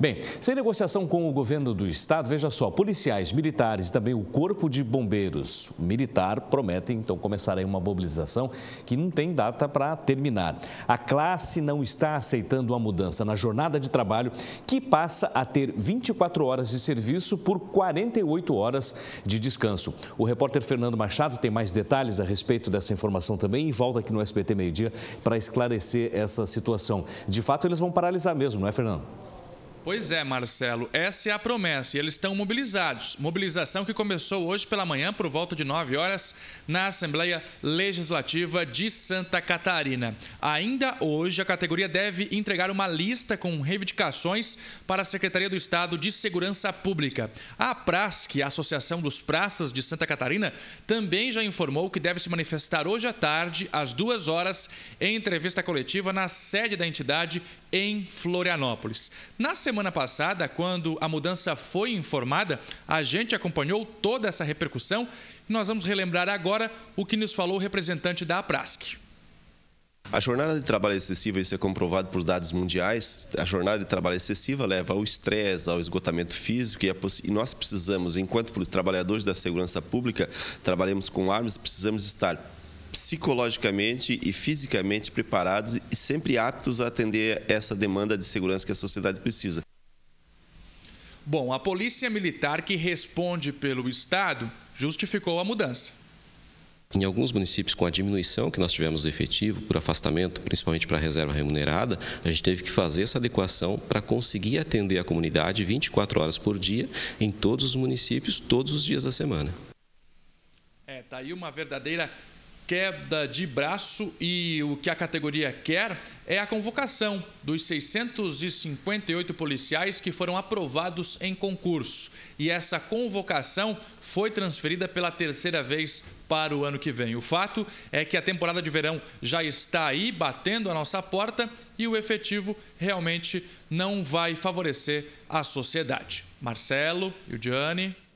Bem, sem negociação com o governo do estado, veja só, policiais, militares e também o Corpo de Bombeiros Militar prometem então começar aí uma mobilização que não tem data para terminar. A classe não está aceitando a mudança na jornada de trabalho, que passa a ter 24 horas de serviço por 48 horas de descanso. O repórter Fernando Machado tem mais detalhes a respeito dessa informação também e volta aqui no SBT Meio Dia para esclarecer essa situação. De fato, eles vão paralisar mesmo, não é, Fernando? Pois é, Marcelo, essa é a promessa e eles estão mobilizados. Mobilização que começou hoje pela manhã, por volta de 9 horas, na Assembleia Legislativa de Santa Catarina. Ainda hoje, a categoria deve entregar uma lista com reivindicações para a Secretaria do Estado de Segurança Pública. A PRASC, a Associação dos Praças de Santa Catarina, também já informou que deve se manifestar hoje à tarde, às 2 horas, em entrevista coletiva na sede da entidade em Florianópolis. Na semana semana passada, quando a mudança foi informada, a gente acompanhou toda essa repercussão e nós vamos relembrar agora o que nos falou o representante da APRASC. A jornada de trabalho excessiva, isso é comprovado por dados mundiais, a jornada de trabalho excessiva leva ao estresse, ao esgotamento físico e, nós precisamos, enquanto trabalhadores da segurança pública, trabalhamos com armas, precisamos estar psicologicamente e fisicamente preparados e sempre aptos a atender essa demanda de segurança que a sociedade precisa. Bom, a Polícia Militar, que responde pelo Estado, justificou a mudança. Em alguns municípios, com a diminuição que nós tivemos do efetivo, por afastamento, principalmente para a reserva remunerada, a gente teve que fazer essa adequação para conseguir atender a comunidade 24 horas por dia, em todos os municípios, todos os dias da semana. É, tá aí uma verdadeira queda de braço e o que a categoria quer é a convocação dos 658 policiais que foram aprovados em concurso. E essa convocação foi transferida pela terceira vez para o ano que vem. O fato é que a temporada de verão já está aí batendo a nossa porta e o efetivo realmente não vai favorecer a sociedade. Marcelo e o Gianni.